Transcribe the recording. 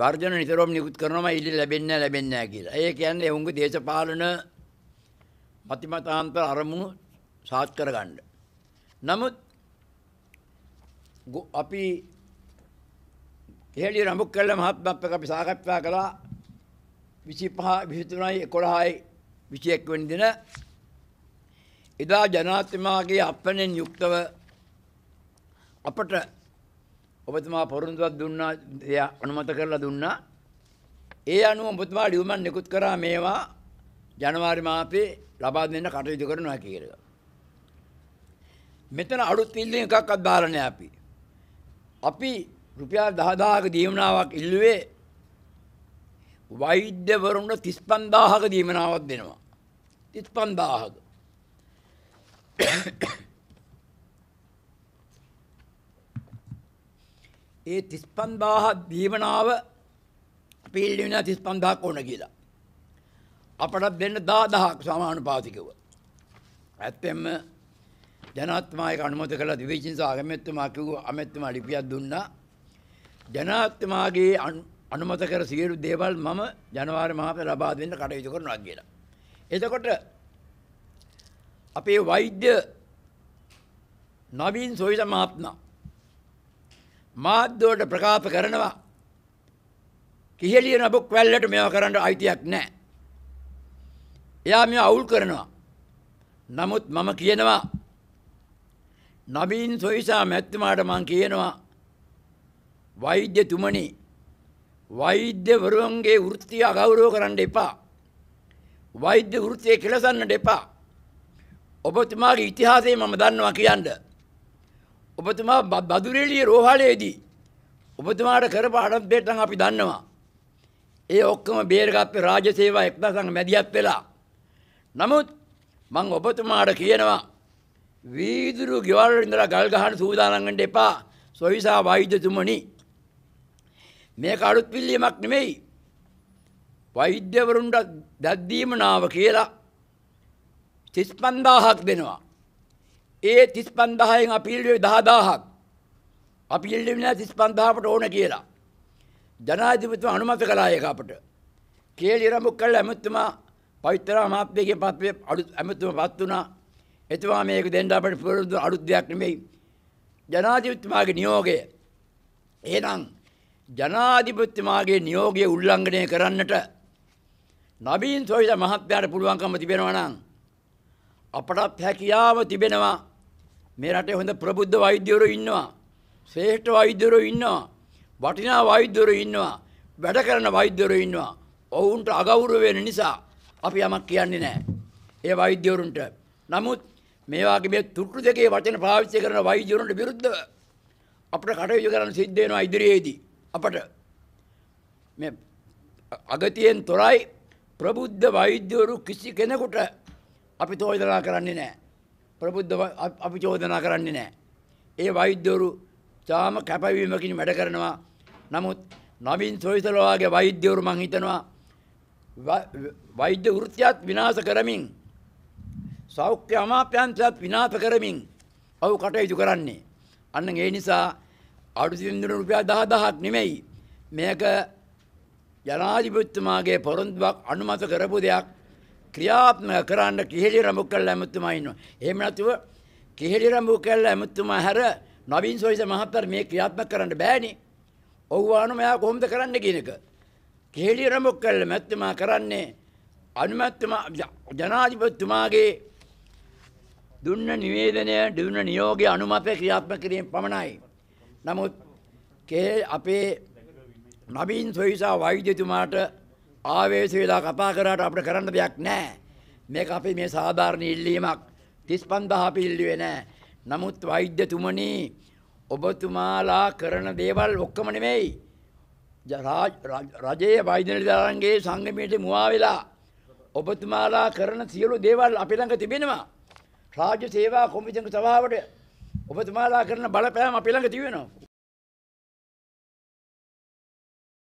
වර්ජන නිතරම නිකුත් කරනම ඉල්ල ලැබෙන්නේ ලැබෙන්නේ නැහැ කියලා. ඒ කියන්නේ උන්ගේ දේශපාලන මතිමතාන්තර අරමුණු සාත් කරගන්න. නමුත් අපි හේලිය රමුක් කළ මහත්මත් එක්ක අපි සාකච්ඡා කළා 25 23යි 11යි 21 වෙනි දින එදා ජනාධිපතිතුමාගේ අප්පණෙන් යුක්තව අපට ඔබතුමා පොරුන්දුවක් දුන්නා එය අනුමත කරලා දුන්නා. ඒ අනුව ඔබතුමා ඩියුමන් නිකුත් කරා මේවා ජනවාරි මාසේ ලබා දෙන්න කටයුතු කරනවා කියලා. මෙතන අලුත් ඉල්ලීම් එකක්වත් දාලා නැහැ අපි. අපි රුපියල් 10000ක දීමනාවක් ඉල්ලුවේ වෛද්‍යවරුන්ට 35000ක දීමනාවක් දෙනවා. 35000ක ඒ 35000 දීවනාව පීල් වෙන 35000ක් ඕන කියලා. අපටත් දෙන්න 10000ක් සමානුපාතිකව. ඇත්තෙන්ම ජනාත්මායක අනුමත කළ දිවිචින්ස ආගමෙත්තුමා කිව්වා අමෙත්තුමා ලිපියක් දුන්නා. ජනාත්මාගේ අනුමත කර සියලු දේවල් මම ජනවාරි මාසේ ලබා දෙන්න කටයුතු කරනවා කියලා. එතකොට අපේ වෛද්‍ය නවීන් සොයිස මහත්මයා මාධ්‍යවට ප්‍රකාශ කරනවා කිහෙලිය නබුක් වැල්ලට මේව කරන්න අයිතියක් නෑ. එයා මෙ අවුල් කරනවා. නමුත් මම කියනවා නබීන් සොයිසා මැත්තුමාට මං කියනවා වෛද්‍යතුමනි වෛද්‍යවරුවන්ගේ වෘත්තිය අගෞරෝ කරන්න එපා. වෛද්‍ය වෘත්තිය කෙලසන්නට එපා. ඔබතුමාගේ ඉතිහාසේ මම දන්නවා කියන්න. ඔබතුමා බදුරෙලිය රෝහලේදී ඔබතුමාට කරපු අඩම්පේටන් අපි දන්නවා. ඒ ඔක්කම බේරගත්ත රාජසේවා එක්දසඟ මැදිහත් වෙලා. නමුත් මං ඔබතුමාට කියනවා වීදුරු ගෙවල් ඉඳලා ගල් ගහන සූදානම්කට එපා සොයිසා වෛද්‍යතුමනි. මේක අලුත් පිළියමක් නෙමෙයි. වෛද්‍යවරුන්ට දැද්දීම නාව කියලා 35000ක් දෙනවා. ඒ තිස් පන්දායෙන් අපිල්ලුවේ දහදාහක් අපි ඉල්ලිවෙන තිස් පන්දාහට ඕන කියලා. ජනාධිපතුම අනුමත කලායක අපට. කියලිරමුක් කල් ඇමතුමා පවිත්තර මාත්‍යයගේ පත්වේ අඩු ඇමතුම පත් වනා එතුවා මේක දෙන්ඩ අපට පුරුදු අලුත්දයක් නෙමෙයි. ජනාධිපතුමාගේ නියෝගය. ඒනම් ජනාධිපත්තුමාගේ නියෝගය උල්ලංඝනය කරන්නට නබීන් සොයිද මහත්්‍යයාට පුළුවන්කම තිබෙනවනං. අපටත් හැකියාව තිබෙනවා මේ රටේ හොඳ ප්‍රබුද්ධ වෛද්‍යවරු ඉන්නවා. ශ්‍රේෂ්ඨ වෛද්‍යවරු ඉන්නවා. වටිනා වෛද්‍යවරු ඉන්නවා. වැඩ කරන වෛද්‍යවරු ඉන්නවා. ඔවුන්ට අගෞරව වෙන නිසා අපි යමක් කියන්නේ නැහැ. ඒ වෛද්‍යවරුන්ට. නමුත් මේ වගේ මේ තුට්ටු දෙකේ වචන පාවිච්චි කරන වෛද්‍යවරුන්ට විරුද්ධව අපිට කටයුතු කරන්න සිද්ධ වෙනවා ඉදිරියේදී අපට මේ අගතියෙන් තොරයි ප්‍රබුද්ධ වෛද්‍යවරු කිසි කෙනෙකුට අපි තෝරලා කරන්නේ නැහැ. ප්‍රබුද්ධව අපි චෝදනා කරන්නේ නෑ. ඒ වෛද්‍යවරු තාම කැපවීමකින් වැඩ කරනවා. නමුත් නවීන් සොයිසලවාගේ වෛද්‍යවරු මං හිතනවා වෛද්‍ය වෘත්තියත් විනාශ කරමින් සෞඛ්‍ය අමාත්‍යංශයත් විනාශ කරමින් ඔව් කටයුතු කරන්නේ. අන්න ඒ නිසා අඩු සින්දුර රුපියල් 10000ක් නෙමෙයි. මේක ජනාධිපතිතුමාගේ පොරොන්දුවක් අනුමත කරපු දෙයක්. ක්‍රියාත්මක කරන්න කිහෙලි රඹු කල් ඇමතුමා ඉන්නවා. එහෙම නැතුව කිහෙලි රඹු කල් ඇමතුමා හැර නවීන් සෝයිස මහත්තයා මේ ක්‍රියාත්මක කරන්න බෑනේ. ඔව්වානු මෙයා කොහොමද කරන්න කියන එක. කිහෙලි රඹු කල් ඇමතුමා කරන්නේ අනුමැතිතුමා ජනාධිපතිතුමාගේ දුන්න නිවේදනය දුන්න නියෝගය අනුමතය ක්‍රියාත්මක කිරීම පමණයි. නමුත් අපේ නබීන් සොයිසා වෛද්‍යතුමාට ආවේශ වෙලා කතා කරාට අපිට කරන්න දෙයක් නැහැ. මේක අපි මේ සාධාරණ ඉල්ලීමක් 35000 අපි ඉල්ලුවේ නැහැ. නමුත් වෛද්‍යතුමනි ඔබතුමාලා කරන දේවල් ඔක්කොම නෙමෙයි. රජයේ වෛද්‍ය නිලධාරන්ගේ සංගමයට මුවා වෙලා ඔබතුමාලා කරන සියලු දේවල් අපි ළඟ තිබෙනවා. රාජ්‍ය සේවා කොමිසම සභාවට ඔබතුමාලා කරන බලපෑම අපි ළඟ තිබෙනවා.